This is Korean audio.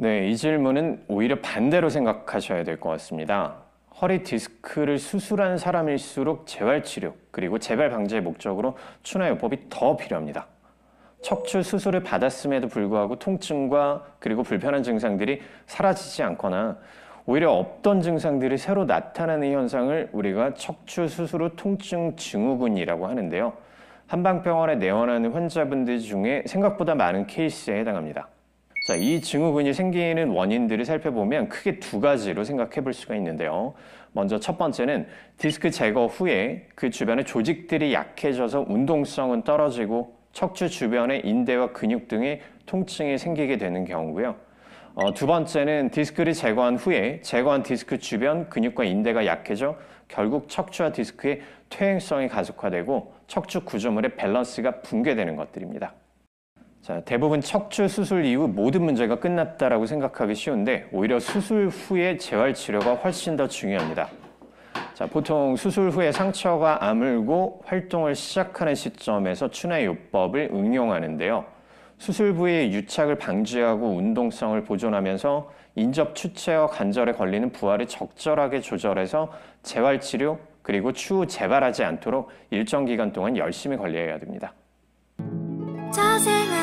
네, 이 질문은 오히려 반대로 생각하셔야 될 것 같습니다. 허리 디스크를 수술한 사람일수록 재활 치료 그리고 재발 방지의 목적으로 추나 요법이 더 필요합니다. 척추 수술을 받았음에도 불구하고 통증과 그리고 불편한 증상들이 사라지지 않거나 오히려 없던 증상들이 새로 나타나는 현상을 우리가 척추 수술 후 통증 증후군이라고 하는데요. 한방병원에 내원하는 환자분들 중에 생각보다 많은 케이스에 해당합니다. 자, 이 증후군이 생기는 원인들을 살펴보면 크게 두 가지로 생각해 볼 수가 있는데요. 먼저 첫 번째는 디스크 제거 후에 그 주변의 조직들이 약해져서 운동성은 떨어지고 척추 주변의 인대와 근육 등의 통증이 생기게 되는 경우고요. 어, 두 번째는 디스크를 제거한 후에 제거한 디스크 주변 근육과 인대가 약해져 결국 척추와 디스크의 퇴행성이 가속화되고 척추 구조물의 밸런스가 붕괴되는 것들입니다. 자, 대부분 척추 수술 이후 모든 문제가 끝났다라고 생각하기 쉬운데 오히려 수술 후에 재활 치료가 훨씬 더 중요합니다. 자, 보통 수술 후에 상처가 아물고 활동을 시작하는 시점에서 추나 요법을 응용하는데요. 수술 부위의 유착을 방지하고 운동성을 보존하면서 인접 추체와 관절에 걸리는 부하를 적절하게 조절해서 재활 치료 그리고 추후 재발하지 않도록 일정 기간 동안 열심히 관리해야 됩니다. 자생한...